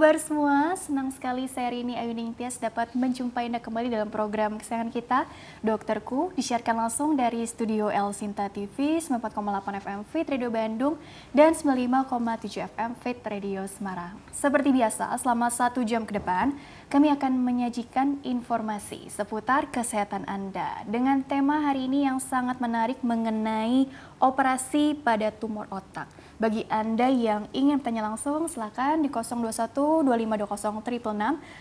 kabar semua? Senang sekali saya Rini Ayu Ningtyas dapat menjumpai Anda kembali dalam program kesayangan kita, Dokterku, disiarkan langsung dari studio El Sinta TV, 94,8 FM Fit Radio Bandung, dan 95,7 FM Fit Radio Semarang. Seperti biasa, selama satu jam ke depan, kami akan menyajikan informasi seputar kesehatan Anda dengan tema hari ini yang sangat menarik mengenai operasi pada tumor otak. Bagi Anda yang ingin tanya langsung, silakan di 021 2520 triple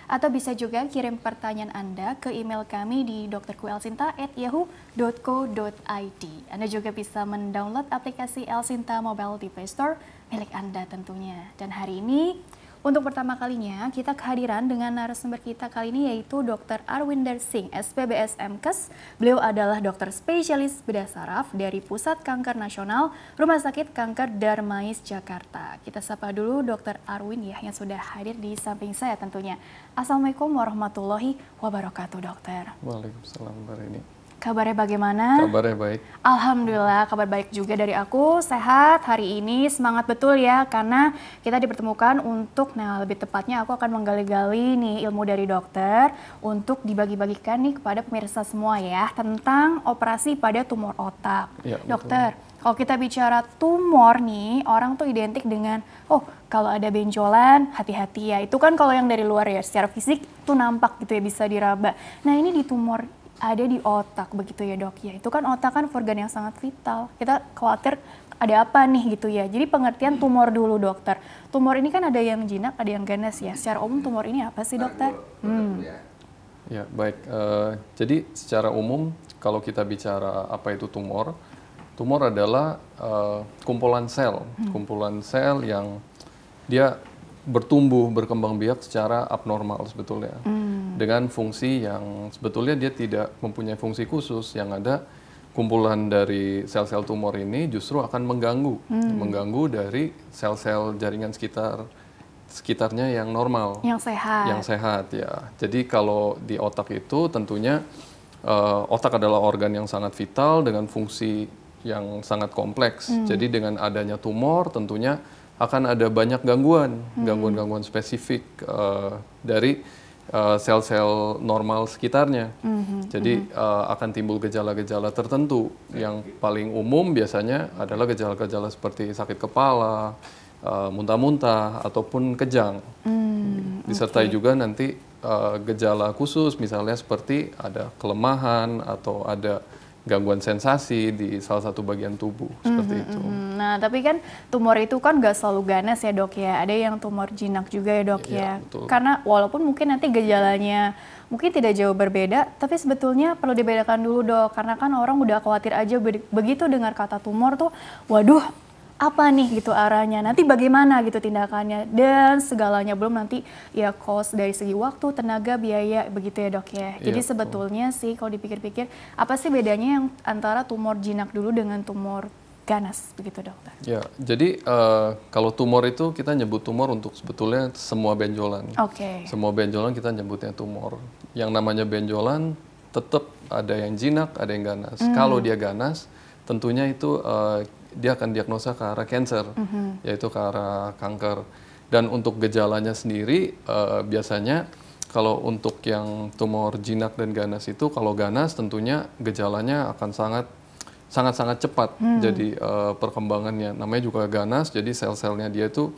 atau bisa juga kirim pertanyaan Anda ke email kami di drkuelsinta@yahoo.co.id. Anda juga bisa mendownload aplikasi Elsinta Mobile di Play Store milik Anda tentunya. Dan hari ini untuk pertama kalinya, kita kehadiran dengan narasumber kita kali ini yaitu Dr. Arwinder Singh, SPBS MKes. Beliau adalah dokter spesialis bedah saraf dari Pusat Kanker Nasional Rumah Sakit Kanker Darmais Jakarta. Kita sapa dulu Dr. Arwin ya yang sudah hadir di samping saya tentunya. Assalamualaikum warahmatullahi wabarakatuh, dokter. Waalaikumsalam warahmatullahi wabarakatuh. Kabarnya bagaimana? Kabarnya baik. Alhamdulillah, kabar baik juga dari aku. Sehat hari ini, semangat betul ya, karena kita dipertemukan untuk, nah lebih tepatnya aku akan menggali-gali nih ilmu dari dokter untuk dibagi-bagikan nih kepada pemirsa semua ya, tentang operasi pada tumor otak. Ya, dokter, betul. kalau kita bicara tumor nih, orang tuh identik dengan, oh kalau ada benjolan, hati-hati ya. Itu kan kalau yang dari luar ya, secara fisik tuh nampak gitu ya, bisa diraba. Nah ini di tumor ada di otak begitu ya dok ya itu kan otak kan organ yang sangat vital kita khawatir ada apa nih gitu ya jadi pengertian tumor dulu dokter tumor ini kan ada yang jinak ada yang ganas ya secara umum tumor ini apa sih dokter ya. hmm. ya baik uh, jadi secara umum kalau kita bicara apa itu tumor tumor adalah uh, kumpulan sel hmm. kumpulan sel yang dia bertumbuh berkembang biak secara abnormal sebetulnya hmm dengan fungsi yang sebetulnya dia tidak mempunyai fungsi khusus yang ada kumpulan dari sel-sel tumor ini justru akan mengganggu hmm. mengganggu dari sel-sel jaringan sekitar sekitarnya yang normal yang sehat yang sehat ya jadi kalau di otak itu tentunya uh, otak adalah organ yang sangat vital dengan fungsi yang sangat kompleks hmm. jadi dengan adanya tumor tentunya akan ada banyak gangguan hmm. gangguan-gangguan spesifik uh, dari Eh, sel-sel uh, normal sekitarnya. Mm-hmm. Jadi mm-hmm. Uh, akan timbul gejala-gejala tertentu. Yang paling umum biasanya adalah gejala-gejala seperti sakit kepala, eh, muntah-muntah, ataupun kejang. Mm, Disertai okay. juga nanti uh, gejala khusus, misalnya seperti ada kelemahan atau ada gangguan sensasi di salah satu bagian tubuh mhm, seperti mm -hmm, itu. Mm -hmm. Nah, tapi kan tumor itu kan gak selalu ganas ya dok ya. Ada yang tumor jinak juga ya dok ya. ya. Betul. Karena walaupun mungkin nanti gejalanya mungkin tidak jauh berbeda, tapi sebetulnya perlu dibedakan dulu dok. Karena kan orang udah khawatir aja begitu dengar kata tumor tuh, waduh apa nih gitu arahnya nanti bagaimana gitu tindakannya dan segalanya belum nanti ya cost dari segi waktu tenaga biaya begitu ya dok ya iya, jadi sebetulnya sih kalau dipikir-pikir apa sih bedanya yang antara tumor jinak dulu dengan tumor ganas begitu dokter ya jadi uh, kalau tumor itu kita nyebut tumor untuk sebetulnya semua benjolan oke okay. semua benjolan kita nyebutnya tumor yang namanya benjolan tetap ada yang jinak ada yang ganas hmm. kalau dia ganas tentunya itu uh, dia akan diagnosa ke arah cancer, mm -hmm. yaitu ke arah kanker. Dan untuk gejalanya sendiri uh, biasanya kalau untuk yang tumor jinak dan ganas itu kalau ganas tentunya gejalanya akan sangat sangat sangat cepat hmm. jadi uh, perkembangannya namanya juga ganas jadi sel-selnya dia itu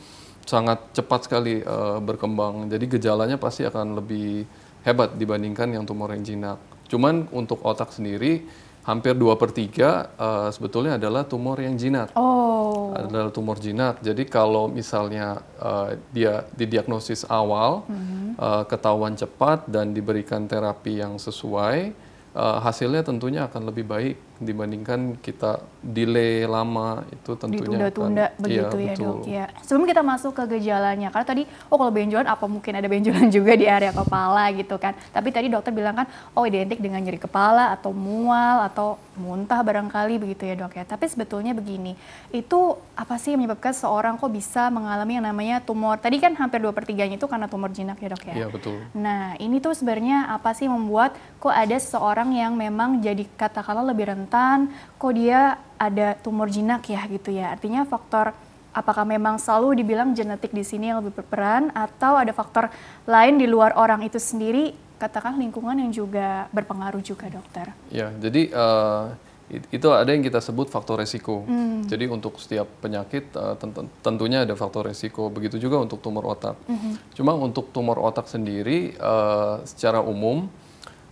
sangat cepat sekali uh, berkembang jadi gejalanya pasti akan lebih hebat dibandingkan yang tumor yang jinak cuman untuk otak sendiri hampir 2 per 3 uh, eh, sebetulnya adalah tumor yang jinak. Oh. Adalah tumor jinak. Jadi kalau misalnya uh, dia didiagnosis awal, mm -hmm. uh, ketahuan cepat dan diberikan terapi yang sesuai, uh, hasilnya tentunya akan lebih baik dibandingkan kita delay lama itu tentunya ditunda-tunda iya, begitu iya, ya dok ya. Sebelum kita masuk ke gejalanya, karena tadi oh kalau benjolan apa mungkin ada benjolan juga di area kepala gitu kan. Tapi tadi dokter bilang kan oh identik dengan nyeri kepala atau mual atau muntah barangkali begitu ya dok ya. Tapi sebetulnya begini, itu apa sih yang menyebabkan seorang kok bisa mengalami yang namanya tumor? Tadi kan hampir dua per itu karena tumor jinak ya dok ya. Iya betul. Nah ini tuh sebenarnya apa sih membuat kok ada seseorang yang memang jadi katakanlah lebih rentan, kok dia ada tumor jinak ya gitu ya. Artinya faktor apakah memang selalu dibilang genetik di sini yang lebih berperan atau ada faktor lain di luar orang itu sendiri katakan lingkungan yang juga berpengaruh juga dokter. Ya, jadi uh, itu ada yang kita sebut faktor resiko. Hmm. Jadi untuk setiap penyakit uh, eh, tent tentunya ada faktor resiko. Begitu juga untuk tumor otak. -hmm. Cuma untuk tumor otak sendiri uh, secara umum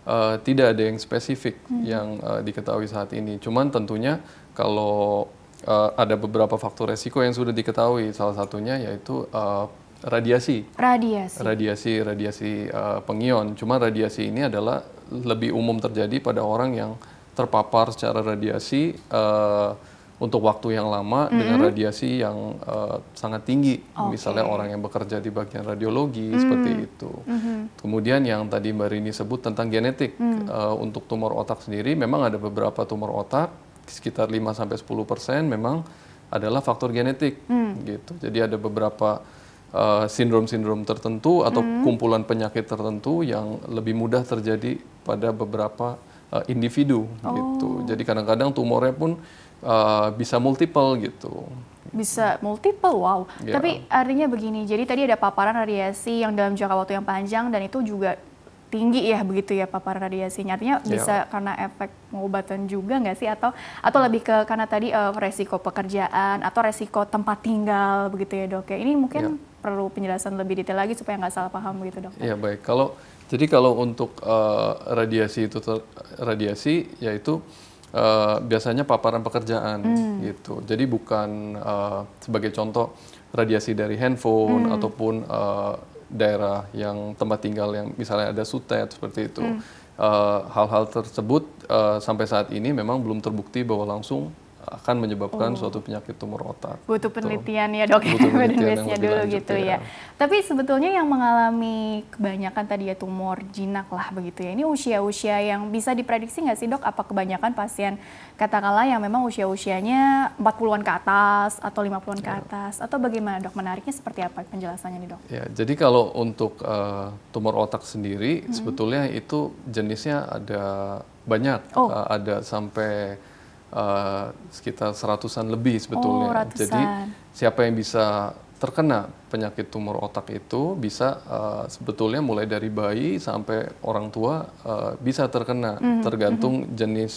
uh, tidak ada yang spesifik -hmm. yang uh, diketahui saat ini. Cuman tentunya kalau uh, ada beberapa faktor resiko yang sudah diketahui salah satunya yaitu uh, radiasi. Radiasi. Radiasi radiasi uh, pengion. Cuma radiasi ini adalah lebih umum terjadi pada orang yang terpapar secara radiasi uh, untuk waktu yang lama mm -hmm. dengan radiasi yang uh, sangat tinggi. Okay. Misalnya orang yang bekerja di bagian radiologi mm -hmm. seperti itu. Mm -hmm. Kemudian yang tadi Mbak Rini sebut tentang genetik mm. uh, untuk tumor otak sendiri memang ada beberapa tumor otak sekitar 5 sampai 10% memang adalah faktor genetik hmm. gitu. Jadi ada beberapa eh, sindrom-sindrom uh, tertentu atau hmm. kumpulan penyakit tertentu yang lebih mudah terjadi pada beberapa uh, individu gitu. oh. gitu. Jadi kadang-kadang tumornya pun uh, bisa multiple gitu. Bisa multiple, wow. Yeah. Tapi artinya begini, jadi tadi ada paparan radiasi yang dalam jangka waktu yang panjang dan itu juga tinggi ya begitu ya paparan radiasinya artinya yeah. bisa karena efek pengobatan juga nggak sih atau atau lebih ke karena tadi uh, resiko pekerjaan atau resiko tempat tinggal begitu ya dok ya ini mungkin yeah. perlu penjelasan lebih detail lagi supaya nggak salah paham begitu dok ya yeah, baik kalau jadi kalau untuk uh, radiasi itu ter, radiasi yaitu uh, biasanya paparan pekerjaan mm. gitu jadi bukan uh, sebagai contoh radiasi dari handphone mm. ataupun uh, daerah yang tempat tinggal yang misalnya ada sutet seperti itu. Hmm. Eh, hal-hal hmm. uh, tersebut uh, sampai saat ini memang belum terbukti bahwa langsung akan menyebabkan oh. suatu penyakit tumor otak. Butuh gitu. penelitian gitu. ya dok, ya, butuh yang dulu lanjut, gitu ya. ya. Tapi sebetulnya yang mengalami kebanyakan tadi ya tumor jinak lah begitu ya. Ini usia-usia yang bisa diprediksi nggak sih dok? Apa kebanyakan pasien katakanlah yang memang usia-usianya 40-an ke atas atau 50-an ke iya. atas atau bagaimana dok? Menariknya seperti apa penjelasannya nih dok? Ya, jadi kalau untuk uh, tumor otak sendiri hmm. sebetulnya itu jenisnya ada banyak oh. uh, ada sampai uh, sekitar seratusan lebih sebetulnya. Oh, ratusan. Jadi siapa yang bisa terkena penyakit tumor otak itu bisa uh, sebetulnya mulai dari bayi sampai orang tua uh, bisa terkena mm -hmm. tergantung mm -hmm. jenis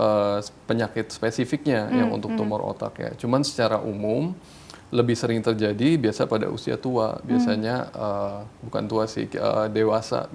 uh, penyakit spesifiknya mm -hmm. yang mhm, untuk mhm. tumor otak ya. Cuman secara umum lebih sering terjadi biasa pada usia tua hmm. biasanya hmm. uh, bukan tua sih uh, dewasa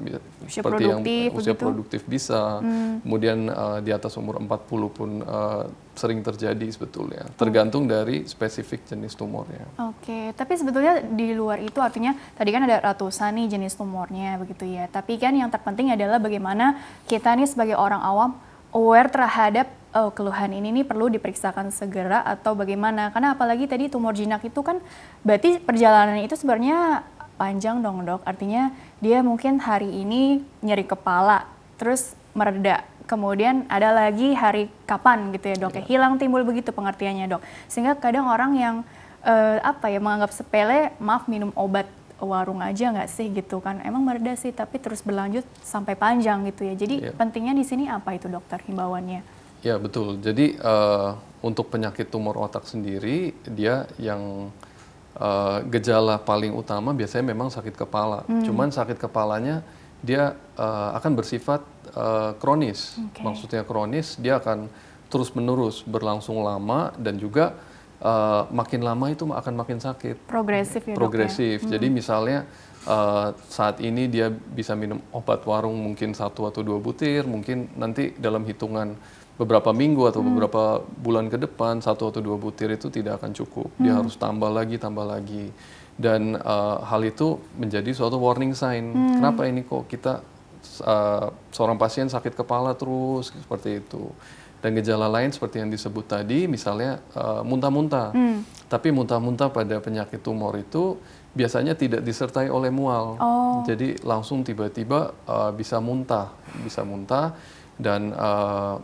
usia seperti yang usia begitu? produktif bisa hmm. kemudian uh, di atas umur 40 pun uh, sering terjadi sebetulnya hmm. tergantung hmm. dari spesifik jenis tumornya. Oke, okay. tapi sebetulnya di luar itu artinya tadi kan ada ratusan nih jenis tumornya begitu ya. Tapi kan yang terpenting adalah bagaimana kita nih sebagai orang awam aware terhadap oh keluhan ini nih perlu diperiksakan segera atau bagaimana? Karena apalagi tadi tumor jinak itu kan berarti perjalanan itu sebenarnya panjang dong dok. Artinya dia mungkin hari ini nyeri kepala, terus mereda. Kemudian ada lagi hari kapan gitu ya dok, ya. Iya. hilang timbul begitu pengertiannya dok. Sehingga kadang orang yang uh, apa ya menganggap sepele, maaf minum obat warung aja nggak sih gitu kan emang mereda sih tapi terus berlanjut sampai panjang gitu ya jadi ya. pentingnya di sini apa itu dokter himbauannya Ya betul. Jadi uh, untuk penyakit tumor otak sendiri dia yang uh, gejala paling utama biasanya memang sakit kepala. Hmm. Cuman sakit kepalanya dia uh, akan bersifat uh, kronis. Okay. Maksudnya kronis dia akan terus menerus berlangsung lama dan juga uh, makin lama itu akan makin sakit. Progresif ya. ya? Progresif. ya? Jadi hmm. misalnya uh, saat ini dia bisa minum obat warung mungkin satu atau dua butir, mungkin nanti dalam hitungan beberapa minggu atau hmm. beberapa bulan ke depan satu atau dua butir itu tidak akan cukup. Dia hmm. harus tambah lagi, tambah lagi. Dan uh, hal itu menjadi suatu warning sign. Hmm. Kenapa ini kok kita uh, seorang pasien sakit kepala terus seperti itu. Dan gejala lain seperti yang disebut tadi, misalnya eh, muntah-muntah. Hmm. Tapi muntah-muntah pada penyakit tumor itu biasanya tidak disertai oleh mual. Oh. Jadi langsung tiba-tiba uh, bisa muntah, bisa muntah dan uh,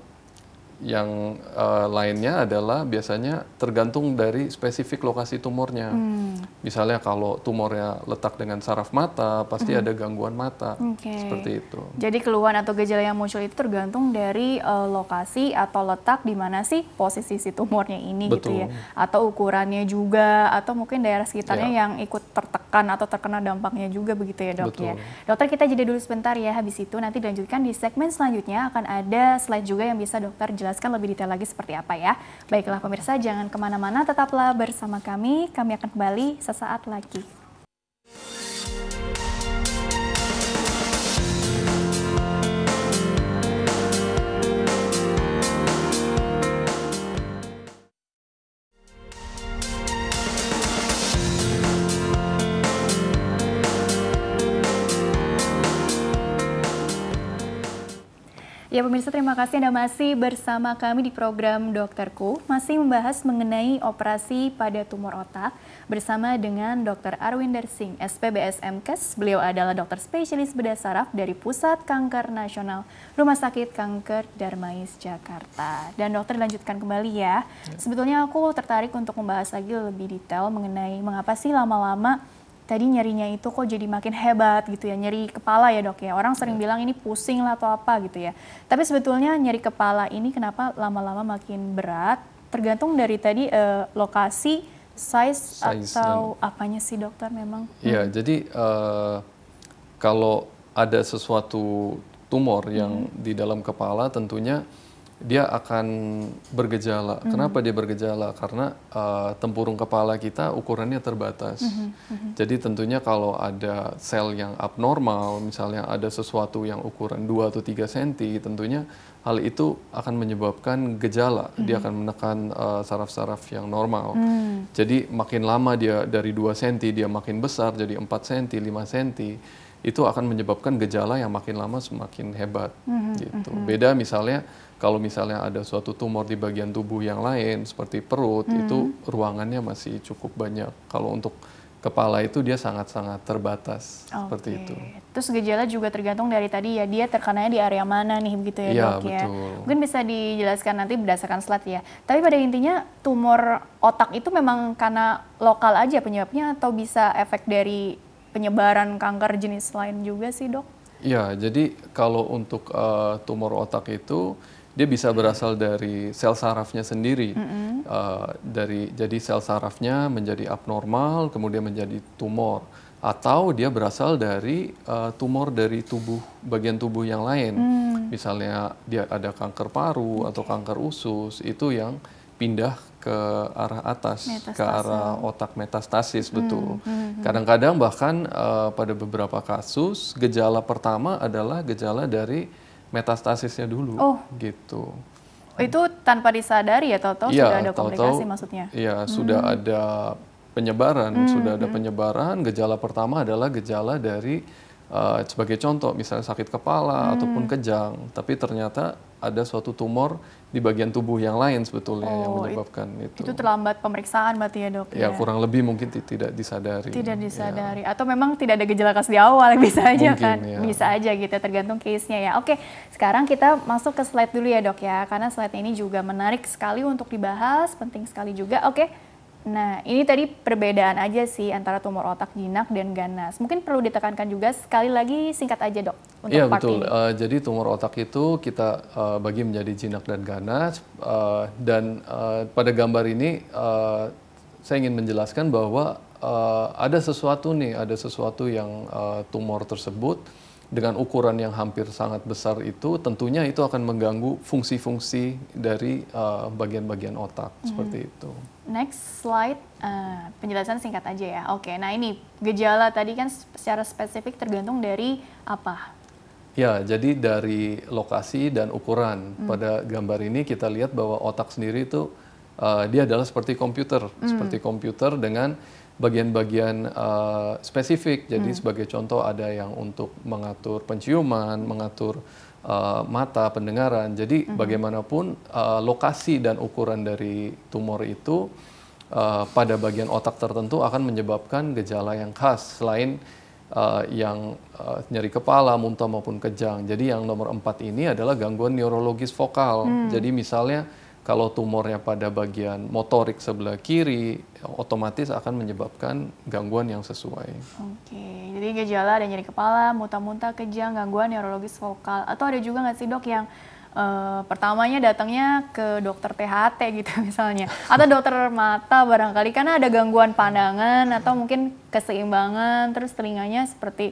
yang uh, lainnya adalah biasanya tergantung dari spesifik lokasi tumornya. Hmm. Misalnya kalau tumornya letak dengan saraf mata, pasti hmm. ada gangguan mata. Okay. Seperti itu. Jadi keluhan atau gejala yang muncul itu tergantung dari uh, lokasi atau letak di mana sih posisi si tumornya ini Betul. gitu ya. Atau ukurannya juga atau mungkin daerah sekitarnya ya. yang ikut tertekan atau terkena dampaknya juga begitu ya, Dok ya. Dokter kita jeda dulu sebentar ya. Habis itu nanti dilanjutkan di segmen selanjutnya akan ada slide juga yang bisa dokter jelaskan dijelaskan lebih detail lagi seperti apa ya. Baiklah pemirsa, jangan kemana-mana, tetaplah bersama kami. Kami akan kembali sesaat lagi. Ya pemirsa terima kasih Anda masih bersama kami di program Dokterku masih membahas mengenai operasi pada tumor otak bersama dengan Dr. Arwin Dersing, SPBS MKes. Beliau adalah dokter spesialis bedah saraf dari Pusat Kanker Nasional Rumah Sakit Kanker Darmais Jakarta. Dan dokter dilanjutkan kembali ya. ya. Sebetulnya aku tertarik untuk membahas lagi lebih detail mengenai mengapa sih lama-lama tadi nyerinya itu kok jadi makin hebat gitu ya, nyeri kepala ya dok ya. Orang sering iya. bilang ini pusing lah atau apa gitu ya. Tapi sebetulnya nyeri kepala ini kenapa lama-lama makin berat, tergantung dari tadi uh, lokasi, size, size atau dan, apanya sih dokter memang. Iya, hmm. jadi uh, kalau ada sesuatu tumor yang hmm. di dalam kepala tentunya dia akan bergejala. Mm-hmm. Kenapa dia bergejala? Karena uh, tempurung kepala kita ukurannya terbatas. Mm-hmm. Jadi tentunya kalau ada sel yang abnormal, misalnya ada sesuatu yang ukuran 2 atau 3 cm, tentunya hal itu akan menyebabkan gejala. Mm-hmm. Dia mhm. akan menekan saraf eh, saraf-saraf yang normal. Mm. Jadi makin lama dia dari 2 cm dia makin besar jadi 4 cm, 5 cm itu akan menyebabkan gejala yang makin lama semakin hebat mm-hmm. gitu. Mhm. Beda misalnya kalau misalnya ada suatu tumor di bagian tubuh yang lain seperti perut hmm. itu ruangannya masih cukup banyak. Kalau untuk kepala itu dia sangat-sangat terbatas okay. seperti itu. Terus gejala juga tergantung dari tadi ya dia terkenanya di area mana nih begitu ya, iya, ya dok betul. ya. Mungkin bisa dijelaskan nanti berdasarkan slide ya. Tapi pada intinya tumor otak itu memang karena lokal aja penyebabnya atau bisa efek dari penyebaran kanker jenis lain juga sih dok? Ya jadi kalau untuk uh, tumor otak itu dia bisa berasal dari sel sarafnya sendiri. Mm -hmm. uh, dari jadi sel sarafnya menjadi abnormal, kemudian menjadi tumor, atau dia berasal dari uh, tumor dari tubuh bagian tubuh yang lain. Mm. Misalnya dia ada kanker paru okay. atau kanker usus, itu yang pindah ke arah atas, ke arah otak metastasis betul. Mm, mm, mm. Kadang-kadang bahkan uh, pada beberapa kasus gejala pertama adalah gejala dari metastasisnya dulu oh. gitu. Itu tanpa disadari ya tahu-tahu ya, sudah ada tahu -tahu, komplikasi maksudnya. Iya, hmm. sudah ada penyebaran, hmm. sudah ada hmm. penyebaran. Gejala pertama adalah gejala dari uh, sebagai contoh misalnya sakit kepala hmm. ataupun kejang, tapi ternyata ada suatu tumor di bagian tubuh yang lain sebetulnya oh, yang menyebabkan itu. Itu terlambat pemeriksaan berarti ya dok? Ya, ya. kurang lebih mungkin tidak disadari. Tidak ya. disadari ya. atau memang tidak ada gejala khas di awal bisa aja kan? Ya. Bisa aja gitu tergantung case-nya ya. Oke sekarang kita masuk ke slide dulu ya dok ya karena slide ini juga menarik sekali untuk dibahas penting sekali juga. Oke. Nah, ini tadi perbedaan aja sih antara tumor otak jinak dan ganas. Mungkin perlu ditekankan juga sekali lagi singkat aja dok Iya betul. ini. Uh, jadi tumor otak itu kita uh, bagi menjadi jinak dan ganas. Uh, dan uh, pada gambar ini uh, saya ingin menjelaskan bahwa uh, ada sesuatu nih, ada sesuatu yang uh, tumor tersebut dengan ukuran yang hampir sangat besar itu tentunya itu akan mengganggu fungsi-fungsi dari eh, bagian-bagian uh, otak hmm. seperti itu. Next slide uh, penjelasan singkat aja ya. Oke, nah ini gejala tadi kan secara spesifik tergantung dari apa? Ya, jadi dari lokasi dan ukuran. Hmm. Pada gambar ini kita lihat bahwa otak sendiri itu uh, dia adalah seperti komputer, hmm. seperti komputer dengan bagian-bagian uh, spesifik. Jadi hmm. sebagai contoh ada yang untuk mengatur penciuman, mengatur uh, mata, pendengaran. Jadi hmm. bagaimanapun uh, lokasi dan ukuran dari tumor itu uh, pada bagian otak tertentu akan menyebabkan gejala yang khas selain uh, yang uh, nyeri kepala, muntah maupun kejang. Jadi yang nomor empat ini adalah gangguan neurologis vokal. Hmm. Jadi misalnya kalau tumornya pada bagian motorik sebelah kiri, otomatis akan menyebabkan gangguan yang sesuai. Oke, jadi gejala ada nyeri kepala, muntah-muntah, kejang, gangguan neurologis vokal. Atau ada juga nggak sih dok yang Uh, pertamanya datangnya ke dokter THT gitu misalnya atau dokter mata barangkali karena ada gangguan pandangan atau mungkin keseimbangan terus telinganya seperti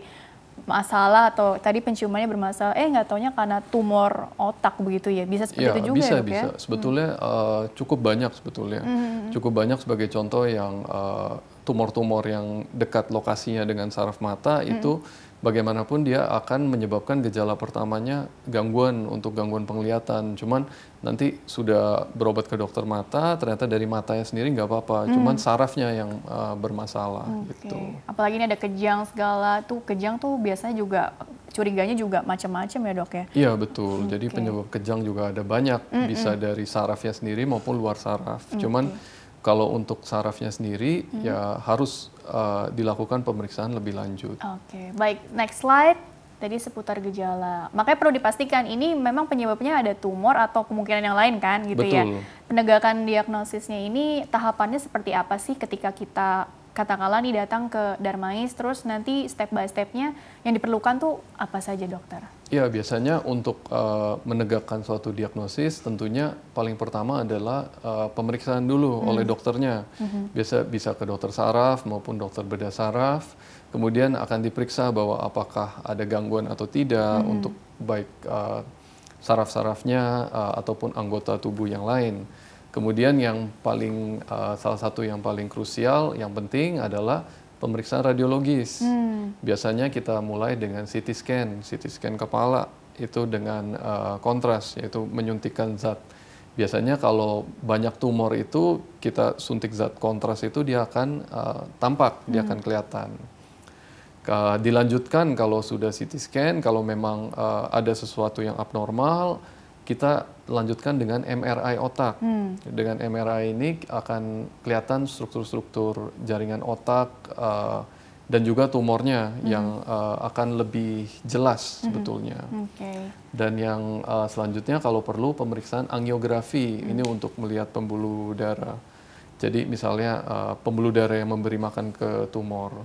masalah atau tadi penciumannya bermasalah eh nggak taunya karena tumor otak begitu ya bisa seperti ya, itu juga bisa, ya Bisa, bisa. Ya? sebetulnya hmm. uh, cukup banyak sebetulnya hmm, hmm, hmm. cukup banyak sebagai contoh yang eh, tumor-tumor uh, yang dekat lokasinya dengan saraf mata hmm. itu bagaimanapun dia akan menyebabkan gejala pertamanya gangguan untuk gangguan penglihatan. Cuman nanti sudah berobat ke dokter mata, ternyata dari matanya sendiri nggak apa-apa. Hmm. Cuman sarafnya yang uh, bermasalah okay. gitu. Apalagi ini ada kejang segala tuh kejang tuh biasanya juga curiganya juga macam-macam ya dok ya? Iya betul. Okay. Jadi penyebab kejang juga ada banyak, Hmm, Bisa bisa dari sarafnya sendiri maupun luar saraf. Cuman kalau untuk sarafnya sendiri hmm. ya harus uh, dilakukan pemeriksaan lebih lanjut. Oke, okay. baik. Next slide. Tadi seputar gejala. Makanya perlu dipastikan ini memang penyebabnya ada tumor atau kemungkinan yang lain kan gitu ya. Betul. ya. Penegakan diagnosisnya ini tahapannya seperti apa sih ketika kita katakanlah nih datang ke Darmais terus nanti step by stepnya yang diperlukan tuh apa saja dokter? Ya biasanya untuk uh, menegakkan suatu diagnosis tentunya paling pertama adalah uh, pemeriksaan dulu hmm. oleh dokternya. Hmm. Biasa bisa ke dokter saraf maupun dokter bedah saraf. Kemudian akan diperiksa bahwa apakah ada gangguan atau tidak hmm. untuk baik uh, saraf-sarafnya uh, ataupun anggota tubuh yang lain. Kemudian yang paling uh, salah satu yang paling krusial, yang penting adalah pemeriksaan radiologis. Hmm. Biasanya kita mulai dengan CT scan, CT scan kepala itu dengan uh, kontras yaitu menyuntikkan zat. Biasanya kalau banyak tumor itu kita suntik zat kontras itu dia akan uh, tampak, hmm. dia akan kelihatan. Uh, dilanjutkan kalau sudah CT scan, kalau memang uh, ada sesuatu yang abnormal, kita lanjutkan dengan MRI otak. Hmm. Dengan MRI ini akan kelihatan struktur-struktur jaringan otak uh, dan juga tumornya hmm. yang uh, akan lebih jelas hmm. sebetulnya. Okay. Dan yang uh, selanjutnya kalau perlu pemeriksaan angiografi hmm. ini untuk melihat pembuluh darah. Jadi misalnya uh, pembuluh darah yang memberi makan ke tumor.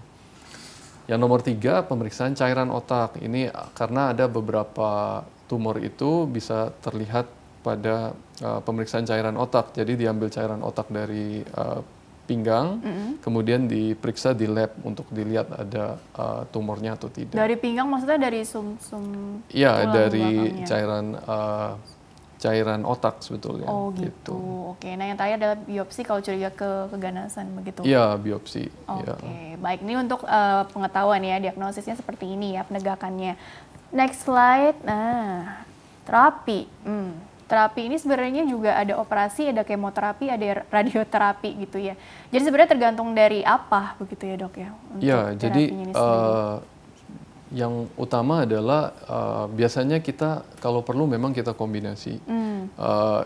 Yang nomor tiga pemeriksaan cairan otak ini karena ada beberapa tumor itu bisa terlihat pada uh, eh, pemeriksaan cairan otak. Jadi diambil cairan otak dari uh, pinggang, mm -hmm. kemudian diperiksa di lab untuk dilihat ada uh, tumornya atau tidak. Dari pinggang maksudnya dari sum-sum? Iya, dari belakangnya. cairan uh, cairan otak sebetulnya. Oh gitu. gitu. Oke. Nah yang terakhir adalah biopsi kalau curiga ke keganasan begitu. Iya biopsi. Iya. Oke. Ya. Baik. Ini untuk uh, pengetahuan ya diagnosisnya seperti ini ya penegakannya. Next slide. Nah terapi. Hmm. Terapi ini sebenarnya juga ada operasi, ada kemoterapi, ada radioterapi gitu ya. Jadi sebenarnya tergantung dari apa begitu ya dok ya? Ya, jadi uh, yang utama adalah uh, biasanya kita kalau perlu memang kita kombinasi. Hmm. Uh,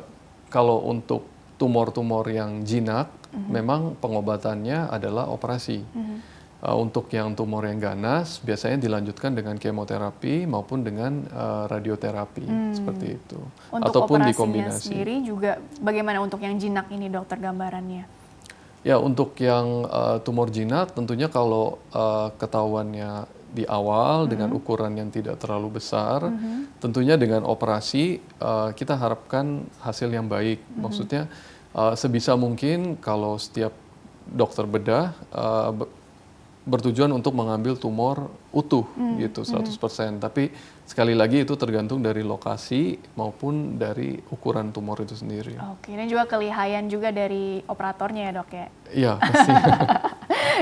kalau untuk tumor-tumor yang jinak, -hmm. memang pengobatannya adalah operasi. -hmm. Eh, untuk yang tumor yang ganas biasanya dilanjutkan dengan kemoterapi maupun dengan uh, radioterapi hmm. seperti itu untuk ataupun dikombinasi. sendiri juga bagaimana untuk yang jinak ini dokter gambarannya? Ya untuk yang uh, tumor jinak tentunya kalau uh, ketahuannya di awal mm -hmm. dengan ukuran yang tidak terlalu besar, mm -hmm. tentunya dengan operasi uh, kita harapkan hasil yang baik. Mm -hmm. Maksudnya uh, sebisa mungkin kalau setiap dokter bedah uh, bertujuan untuk mengambil tumor utuh mm. gitu 100%. Hmm. Tapi sekali lagi itu tergantung dari lokasi maupun dari ukuran tumor itu sendiri. Oke, ini juga kelihayan juga dari operatornya ya, Dok ya. Iya, pasti.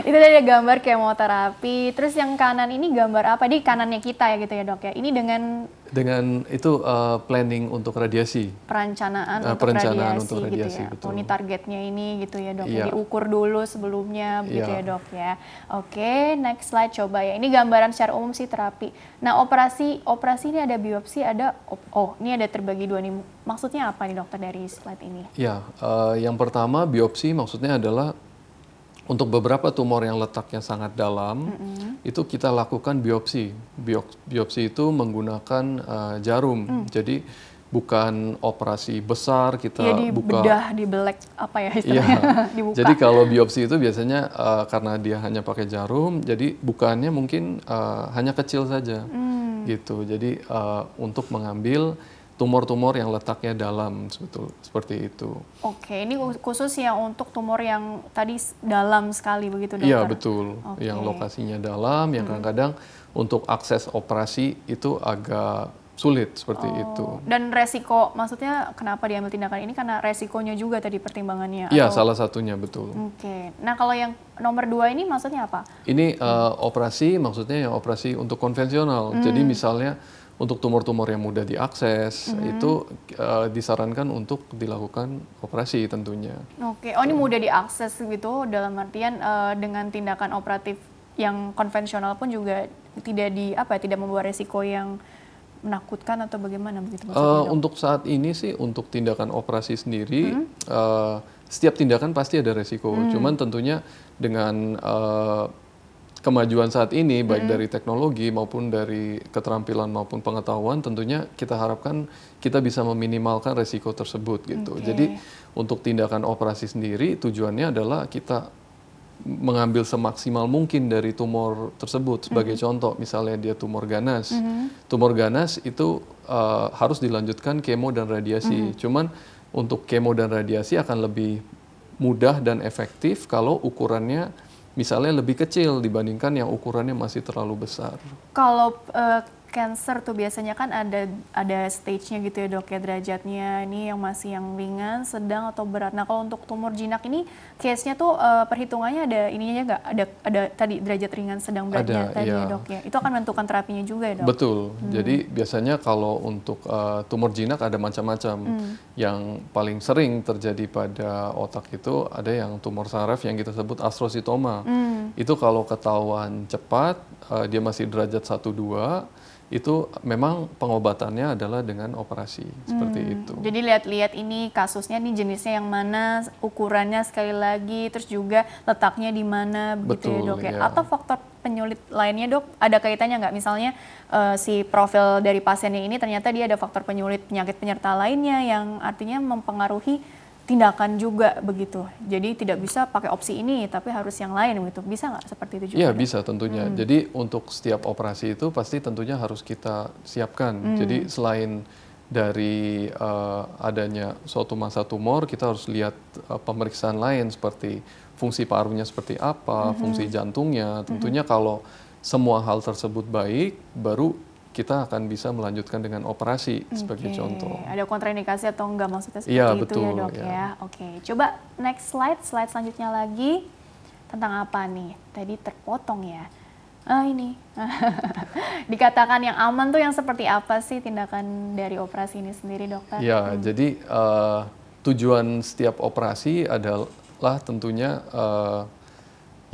itu ada gambar kemoterapi. Terus yang kanan ini gambar apa? Di kanannya kita ya gitu ya, Dok ya. Ini dengan dengan itu uh, planning untuk radiasi perencanaan uh, untuk perencanaan radiasi, untuk gitu radiasi gitu ya betul. ini targetnya ini gitu ya dok yeah. diukur dulu sebelumnya iya. begitu yeah. ya dok ya oke okay, next slide coba ya ini gambaran secara umum sih terapi nah operasi operasi ini ada biopsi ada oh ini ada terbagi dua nih maksudnya apa nih dokter dari slide ini ya yeah, uh, yang pertama biopsi maksudnya adalah untuk beberapa tumor yang letaknya sangat dalam, mm -hmm. itu kita lakukan biopsi. Biopsi itu menggunakan uh, jarum. Mm. Jadi bukan operasi besar kita ya, di buka bedah di belek apa ya istilahnya ya. dibuka. Jadi kalau biopsi itu biasanya uh, karena dia hanya pakai jarum, jadi bukannya mungkin uh, hanya kecil saja. Mm. Gitu. Jadi uh, untuk mengambil tumor-tumor yang letaknya dalam sebetul seperti itu. Oke, ini khusus ya untuk tumor yang tadi dalam sekali begitu dokter? Iya betul, Oke. yang lokasinya dalam, yang hmm. kadang-kadang hmm. untuk akses operasi itu agak sulit seperti oh. itu. Dan resiko, maksudnya kenapa diambil tindakan ini karena resikonya juga tadi pertimbangannya? Iya, atau... salah satunya betul. Oke, nah kalau yang nomor dua ini maksudnya apa? Ini uh, operasi, maksudnya yang operasi untuk konvensional. Hmm. Jadi misalnya untuk tumor-tumor yang mudah diakses mm-hmm. itu uh, disarankan untuk dilakukan operasi tentunya. Oke, okay. oh ini mudah diakses gitu dalam artian uh, dengan tindakan operatif yang konvensional pun juga tidak di apa ya, tidak membawa resiko yang menakutkan atau bagaimana begitu Uh, untuk saat ini sih untuk tindakan operasi sendiri hmm? uh, setiap tindakan pasti ada resiko. Hmm. Cuman tentunya dengan uh, kemajuan saat ini baik dari teknologi maupun dari keterampilan maupun pengetahuan tentunya kita harapkan kita bisa meminimalkan resiko tersebut gitu. Okay. Jadi untuk tindakan operasi sendiri tujuannya adalah kita mengambil semaksimal mungkin dari tumor tersebut sebagai mm -hmm. contoh misalnya dia tumor ganas. Mm -hmm. Tumor ganas itu uh, harus dilanjutkan kemo dan radiasi. Mm -hmm. Cuman untuk kemo dan radiasi akan lebih mudah dan efektif kalau ukurannya misalnya lebih kecil dibandingkan yang ukurannya masih terlalu besar. Kalau uh, Cancer tuh biasanya kan ada ada stage-nya gitu ya dok ya derajatnya ini yang masih yang ringan, sedang atau berat. Nah kalau untuk tumor jinak ini case-nya tuh uh, perhitungannya ada ininya nggak ada ada tadi derajat ringan, sedang, beratnya ada, tadi iya. Ya, dok ya. Itu akan menentukan terapinya juga ya dok. Betul. Hmm. Jadi biasanya kalau untuk uh, tumor jinak ada macam-macam. Hmm. Yang paling sering terjadi pada otak itu ada yang tumor saraf yang kita sebut astrositoma. Hmm. Itu kalau ketahuan cepat uh, dia masih derajat satu dua itu memang pengobatannya adalah dengan operasi seperti hmm, itu. Jadi lihat-lihat ini kasusnya nih jenisnya yang mana, ukurannya sekali lagi, terus juga letaknya di mana begitu ya dok ya. ya. Atau faktor penyulit lainnya dok ada kaitannya nggak misalnya uh, si profil dari pasiennya ini ternyata dia ada faktor penyulit penyakit penyerta lainnya yang artinya mempengaruhi tindakan juga begitu. Jadi tidak bisa pakai opsi ini tapi harus yang lain begitu. Bisa nggak seperti itu iya, juga? Iya bisa tentunya. Hmm. Jadi untuk setiap operasi itu pasti tentunya harus kita siapkan. Hmm. Jadi selain dari uh, adanya suatu masa tumor kita harus lihat uh, pemeriksaan lain seperti fungsi parunya seperti apa, -hmm. fungsi jantungnya. Hmm. Tentunya -hmm. kalau semua hal tersebut baik baru kita akan bisa melanjutkan dengan operasi okay. sebagai contoh. Ada kontraindikasi atau enggak maksudnya iya, seperti ya, itu betul, ya dok ya. ya. Oke, okay. coba next slide, slide selanjutnya lagi tentang apa nih? Tadi terpotong ya. Ah ini dikatakan yang aman tuh yang seperti apa sih tindakan dari operasi ini sendiri dokter? Ya, hmm. jadi uh, tujuan setiap operasi adalah tentunya uh,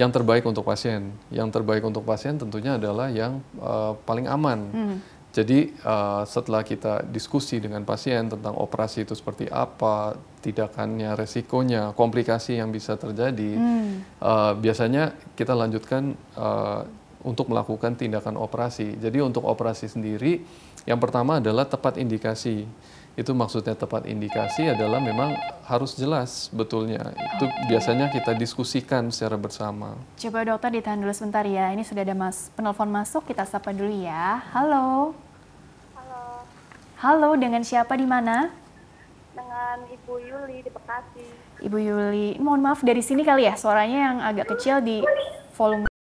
yang terbaik untuk pasien. Yang terbaik untuk pasien tentunya adalah yang uh, paling aman. Hmm. Jadi uh, setelah kita diskusi dengan pasien tentang operasi itu seperti apa, tindakannya, resikonya, komplikasi yang bisa terjadi, hmm. uh, biasanya kita lanjutkan uh, untuk melakukan tindakan operasi. Jadi untuk operasi sendiri, yang pertama adalah tepat indikasi itu maksudnya tepat indikasi adalah memang harus jelas betulnya. Itu okay. biasanya kita diskusikan secara bersama. Coba dokter ditahan dulu sebentar ya. Ini sudah ada mas penelpon masuk, kita sapa dulu ya. Halo. Halo. Halo, dengan siapa di mana? Dengan Ibu Yuli di Bekasi. Ibu Yuli, mohon maaf dari sini kali ya, suaranya yang agak kecil di volume